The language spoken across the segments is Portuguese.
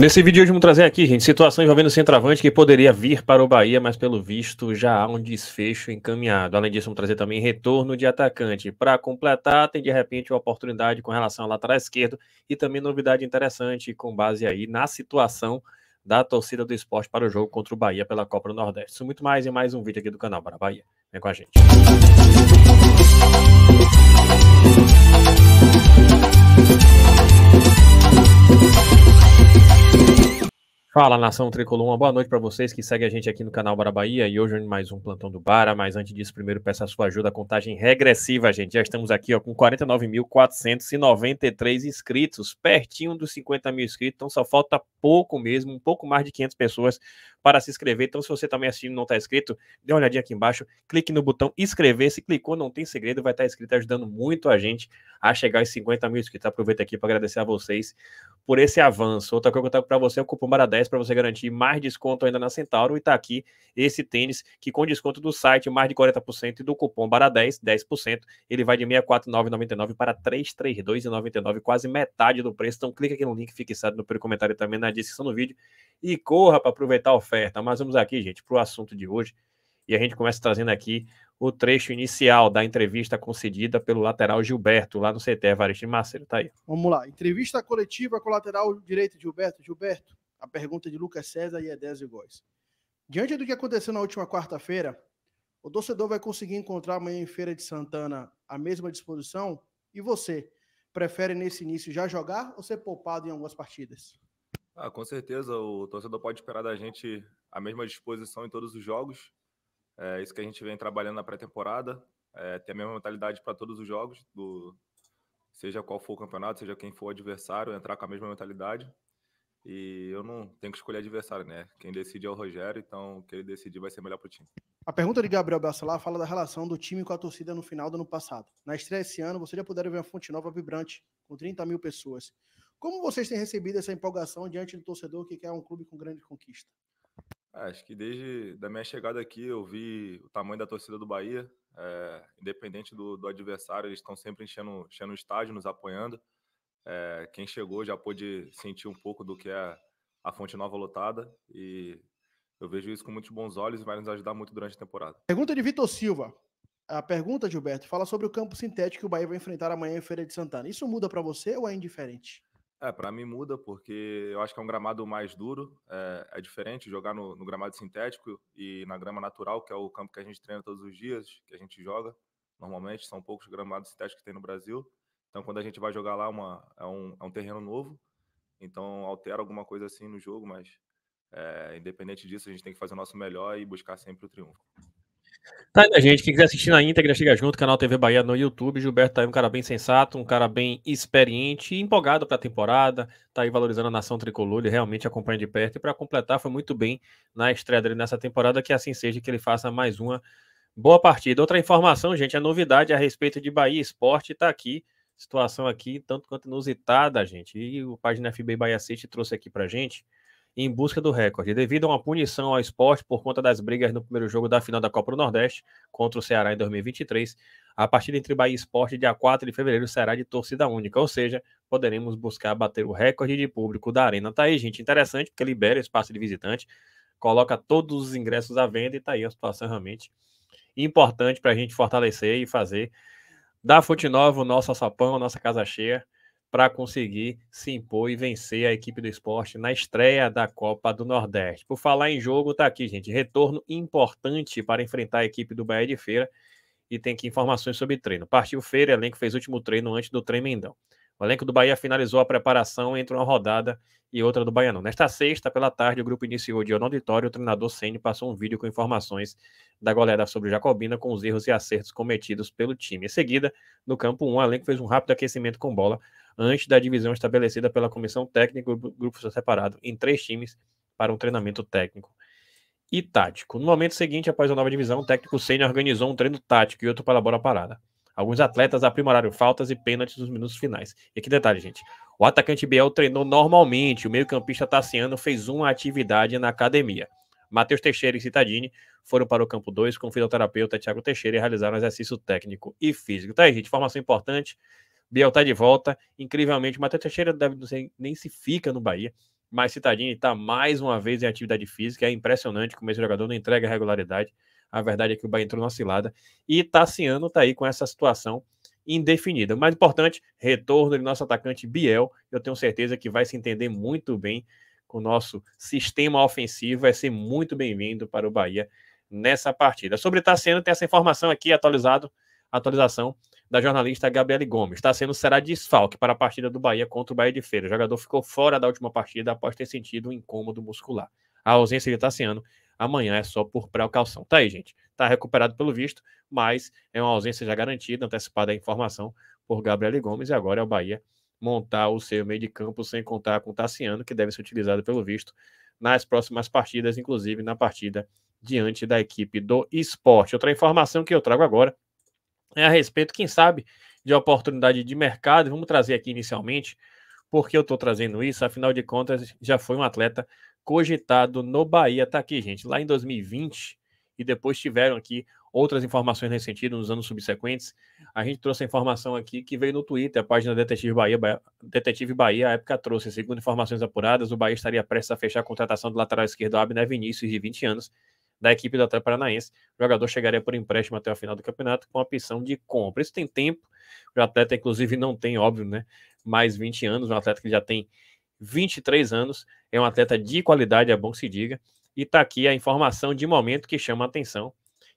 Nesse vídeo hoje vamos trazer aqui, gente, situação envolvendo o centroavante que poderia vir para o Bahia, mas pelo visto já há um desfecho encaminhado. Além disso, vamos trazer também retorno de atacante. Para completar, tem de repente uma oportunidade com relação ao lateral esquerdo e também novidade interessante com base aí na situação da torcida do esporte para o jogo contra o Bahia pela Copa do Nordeste. Isso muito mais em mais um vídeo aqui do canal Para Bahia. Vem com a gente. Música Fala nação tricolor, uma boa noite para vocês que seguem a gente aqui no canal Bara Bahia e hoje mais um plantão do Bara, mas antes disso primeiro peço a sua ajuda, a contagem regressiva, gente. Já estamos aqui ó, com 49.493 inscritos, pertinho dos 50 mil inscritos, então só falta pouco mesmo, um pouco mais de 500 pessoas para se inscrever. Então se você também assistindo e não está inscrito, dê uma olhadinha aqui embaixo, clique no botão inscrever, se clicou não tem segredo, vai tá estar inscrito ajudando muito a gente a chegar aos 50 mil inscritos. Aproveito aqui para agradecer a vocês por esse avanço. Outra coisa que eu trago para você é o cupom BARA10 para você garantir mais desconto ainda na Centauro. E está aqui esse tênis que com desconto do site, mais de 40% e do cupom BARA10, 10%, ele vai de 649,99 para 332,99, quase metade do preço. Então clica aqui no link fixado no primeiro comentário também na descrição do vídeo e corra para aproveitar a oferta. Mas vamos aqui, gente, para o assunto de hoje. E a gente começa trazendo aqui o trecho inicial da entrevista concedida pelo lateral Gilberto, lá no CT Evaristo de Macedo. Tá aí. Vamos lá. Entrevista coletiva com o lateral direito Gilberto. Gilberto, a pergunta de Lucas César e Edésio Góes. Diante do que aconteceu na última quarta-feira, o torcedor vai conseguir encontrar amanhã em Feira de Santana a mesma disposição? E você, prefere nesse início já jogar ou ser poupado em algumas partidas? Ah, com certeza, o torcedor pode esperar da gente a mesma disposição em todos os jogos. É isso que a gente vem trabalhando na pré-temporada, é, ter a mesma mentalidade para todos os jogos, do, seja qual for o campeonato, seja quem for o adversário, entrar com a mesma mentalidade. E eu não tenho que escolher adversário, né? Quem decide é o Rogério, então quem decidir vai ser melhor para o time. A pergunta de Gabriel Bacelar fala da relação do time com a torcida no final do ano passado. Na estreia esse ano, vocês já puderam ver a Fonte Nova vibrante, com 30 mil pessoas. Como vocês têm recebido essa empolgação diante do torcedor que quer um clube com grande conquista? Ah, acho que desde da minha chegada aqui eu vi o tamanho da torcida do Bahia, é, independente do, do, adversário, eles estão sempre enchendo, enchendo o estádio, nos apoiando. É, quem chegou já pôde sentir um pouco do que é a Fonte Nova lotada e eu vejo isso com muitos bons olhos e vai nos ajudar muito durante a temporada. Pergunta de Vitor Silva. A pergunta, Gilberto, fala sobre o campo sintético que o Bahia vai enfrentar amanhã em Feira de Santana. Isso muda para você ou é indiferente? É, para mim muda, porque eu acho que é um gramado mais duro, é, é diferente jogar no, no, gramado sintético e na grama natural, que é o campo que a gente treina todos os dias, que a gente joga. Normalmente são poucos gramados sintéticos que tem no Brasil. Então, quando a gente vai jogar lá, uma, é, um, é um terreno novo, então altera alguma coisa assim no jogo, mas é, independente disso, a gente tem que fazer o nosso melhor e buscar sempre o triunfo. Tá aí, né, gente? Quem quiser assistir na íntegra, chega junto, canal TV Bahia no YouTube. Gilberto tá aí, um cara bem sensato, um cara bem experiente e empolgado para a temporada. Tá aí valorizando a nação tricolor, ele realmente acompanha de perto. E para completar, foi muito bem na estreia dele nessa temporada. Que assim seja, que ele faça mais uma boa partida. Outra informação, gente, a é novidade a respeito de Bahia Esporte tá aqui. Situação aqui, tanto quanto inusitada, gente. E o página FB Bahia City trouxe aqui pra gente em busca do recorde. Devido a uma punição ao esporte por conta das brigas no primeiro jogo da final da Copa do Nordeste contra o Ceará em 2023, a partida entre Bahia e Esporte, dia 4 de fevereiro, será de torcida única, ou seja, poderemos buscar bater o recorde de público da Arena. Tá aí, gente, interessante, porque libera espaço de visitante, coloca todos os ingressos à venda e tá aí a situação realmente importante para a gente fortalecer e fazer da Fute Nova o nosso açapão, a nossa casa cheia para conseguir se impor e vencer a equipe do esporte na estreia da Copa do Nordeste. Por falar em jogo, está aqui, gente. Retorno importante para enfrentar a equipe do Bahia de Feira e tem que informações sobre treino. Partiu Feira, elenco fez último treino antes do Tremendão. O elenco do Bahia finalizou a preparação entre uma rodada e outra do Baianão. Nesta sexta, pela tarde, o grupo iniciou de auditório. O treinador Ceni passou um vídeo com informações da goleada sobre Jacobina, com os erros e acertos cometidos pelo time. Em seguida, no campo 1, o elenco fez um rápido aquecimento com bola antes da divisão estabelecida pela comissão técnica. O grupo foi separado em três times para um treinamento técnico e tático. No momento seguinte, após a nova divisão, o técnico Senna organizou um treino tático e outro para a bola parada. Alguns atletas aprimoraram faltas e pênaltis nos minutos finais. E que detalhe, gente. O atacante Biel treinou normalmente, o meio-campista Tassiano fez uma atividade na academia. Matheus Teixeira e Citadini foram para o campo 2 com o fisioterapeuta Tiago Teixeira e realizaram exercício técnico e físico. Tá aí, gente, informação importante. Biel tá de volta, incrivelmente. Matheus Teixeira deve, não sei, nem se fica no Bahia, mas Citadini está mais uma vez em atividade física. É impressionante como esse jogador não entrega regularidade. A verdade é que o Bahia entrou na cilada. E Tassiano tá está aí com essa situação indefinida. O mais importante, retorno do nosso atacante Biel. Eu tenho certeza que vai se entender muito bem com o nosso sistema ofensivo. Vai ser muito bem-vindo para o Bahia nessa partida. Sobre Tassiano, tem essa informação aqui atualizado, atualização da jornalista Gabriele Gomes. Tassiano será desfalque para a partida do Bahia contra o Bahia de Feira. O jogador ficou fora da última partida após ter sentido um incômodo muscular. A ausência de Tassiano Amanhã é só por precaução. Tá aí, gente. Tá recuperado pelo visto, mas é uma ausência já garantida, antecipada a informação por Gabriel Gomes. E agora é o Bahia montar o seu meio de campo sem contar com o Tassiano, que deve ser utilizado pelo visto nas próximas partidas, inclusive na partida diante da equipe do esporte. Outra informação que eu trago agora é a respeito, quem sabe, de oportunidade de mercado. Vamos trazer aqui inicialmente, porque eu estou trazendo isso, afinal de contas, já foi um atleta cogitado no Bahia. Tá aqui, gente, lá em 2020, e depois tiveram aqui outras informações nesse sentido nos anos subsequentes. A gente trouxe a informação aqui que veio no Twitter, a página Detetive Bahia, Bahia Detetive Bahia, a época trouxe, segundo informações apuradas, o Bahia estaria prestes a fechar a contratação do lateral esquerdo Abner Vinícius, de 20 anos, da equipe do Atlético Paranaense. O jogador chegaria por empréstimo até o final do campeonato com opção de compra. Isso tem tempo. O atleta, inclusive, não tem, óbvio, né? Mais 20 anos, um atleta que já tem 23 anos, é um atleta de qualidade, é bom que se diga. E está aqui a informação de momento que chama a atenção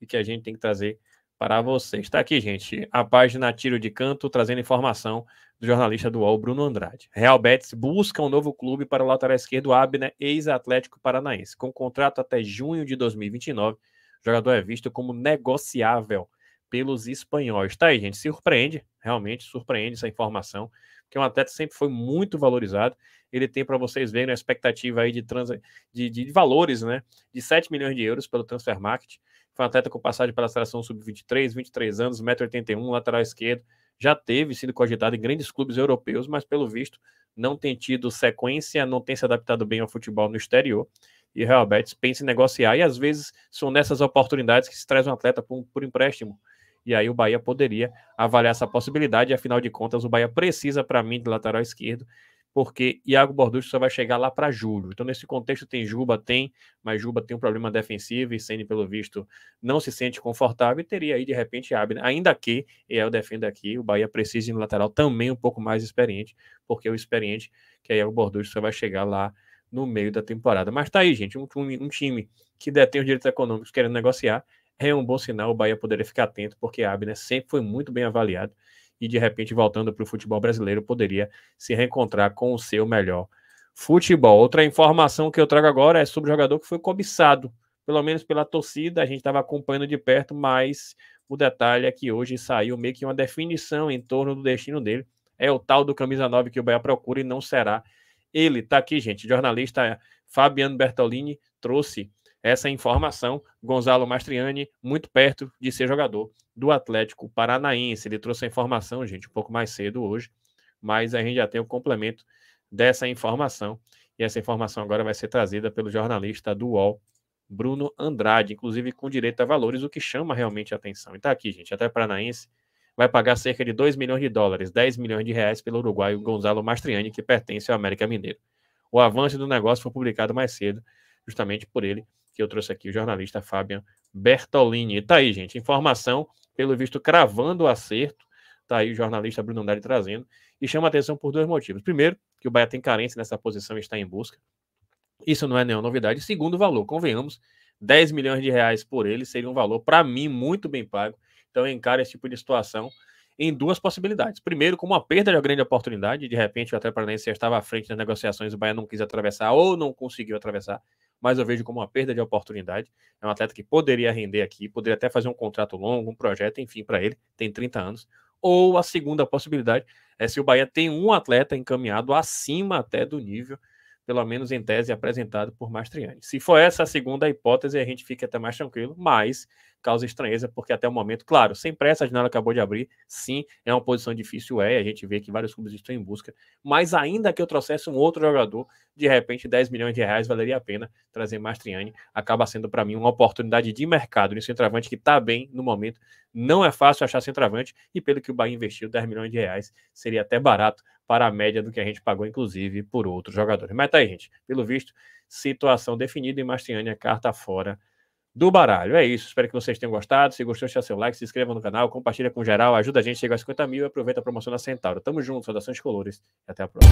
e que a gente tem que trazer para vocês. Está aqui, gente, a página Tiro de Canto, trazendo informação do jornalista do UOL, Bruno Andrade. Real Betis busca um novo clube para o lateral esquerdo Abner, ex-atlético paranaense. Com contrato até junho de 2029, o jogador é visto como negociável pelos espanhóis. Tá aí, gente, surpreende, realmente surpreende essa informação, porque o é um atleta sempre foi muito valorizado ele tem para vocês verem a expectativa aí de, trans, de, de, valores, né? De 7 milhões de euros pelo Transfer Market. Foi um atleta com passagem pela seleção sub-23, 23 anos, 1,81m, lateral esquerdo. Já teve sido cogitado em grandes clubes europeus, mas pelo visto não tem tido sequência, não tem se adaptado bem ao futebol no exterior. E Real Betis pensa em negociar. E às vezes são nessas oportunidades que se traz um atleta por, por empréstimo. E aí o Bahia poderia avaliar essa possibilidade. Afinal de contas, o Bahia precisa, para mim, de lateral esquerdo porque Iago Borducci só vai chegar lá para julho. Então, nesse contexto, tem Juba, tem, mas Juba tem um problema defensivo e Sene, pelo visto, não se sente confortável e teria aí, de repente, Abner. Ainda que, e eu defendo aqui, o Bahia precisa de um lateral também um pouco mais experiente, porque o experiente, que é Iago Borducci, só vai chegar lá no meio da temporada. Mas tá aí, gente, um, um time que detém os direitos econômicos querendo negociar, é um bom sinal, o Bahia poderia ficar atento, porque Abner sempre foi muito bem avaliado e de repente voltando para o futebol brasileiro poderia se reencontrar com o seu melhor futebol. Outra informação que eu trago agora é sobre o jogador que foi cobiçado, pelo menos pela torcida, a gente estava acompanhando de perto, mas o detalhe é que hoje saiu meio que uma definição em torno do destino dele. É o tal do camisa 9 que o Bahia procura e não será ele. Tá aqui, gente, jornalista Fabiano Bertolini trouxe essa informação. Gonzalo Mastriani, muito perto de ser jogador do Atlético Paranaense. Ele trouxe a informação, gente, um pouco mais cedo hoje, mas a gente já tem o complemento dessa informação. E essa informação agora vai ser trazida pelo jornalista do UOL, Bruno Andrade, inclusive com direito a valores, o que chama realmente a atenção. E está aqui, gente, até Paranaense vai pagar cerca de 2 milhões de dólares, 10 milhões de reais pelo uruguaio Gonzalo Mastriani, que pertence ao América Mineiro. O avanço do negócio foi publicado mais cedo, justamente por ele que eu trouxe aqui, o jornalista Fabian Bertolini. E tá aí, gente, informação, pelo visto, cravando o acerto. Tá aí o jornalista Bruno Andrade trazendo. E chama atenção por dois motivos. Primeiro, que o Bahia tem carência nessa posição e está em busca. Isso não é nenhuma novidade. Segundo, valor, convenhamos, 10 milhões de reais por ele seria um valor, para mim, muito bem pago. Então, encara esse tipo de situação em duas possibilidades. Primeiro, como uma perda de uma grande oportunidade, de repente o Atlético Paranaense estava à frente das negociações, o Bahia não quis atravessar ou não conseguiu atravessar mas eu vejo como uma perda de oportunidade. É um atleta que poderia render aqui, poderia até fazer um contrato longo, um projeto, enfim, para ele, tem 30 anos. Ou a segunda possibilidade é se o Bahia tem um atleta encaminhado acima até do nível, pelo menos em tese, apresentado por Mastriani. Se for essa a segunda hipótese, a gente fica até mais tranquilo, mas causa estranheza, porque até o momento, claro, sem pressa, a janela acabou de abrir, sim, é uma posição difícil, é, a gente vê que vários clubes estão em busca, mas ainda que eu trouxesse um outro jogador, de repente 10 milhões de reais valeria a pena trazer Mastriani, acaba sendo para mim uma oportunidade de mercado nesse centroavante que está bem no momento, não é fácil achar centroavante, e pelo que o Bahia investiu, 10 milhões de reais seria até barato para a média do que a gente pagou, inclusive, por outros jogadores. Mas tá aí, gente, pelo visto, situação definida e Mastriani é carta fora do baralho. É isso, espero que vocês tenham gostado. Se gostou, deixa seu like, se inscreva no canal, compartilha com geral, ajuda a gente a chegar a 50 mil e aproveita a promoção da Centauro. Tamo junto, saudações colores e até a próxima.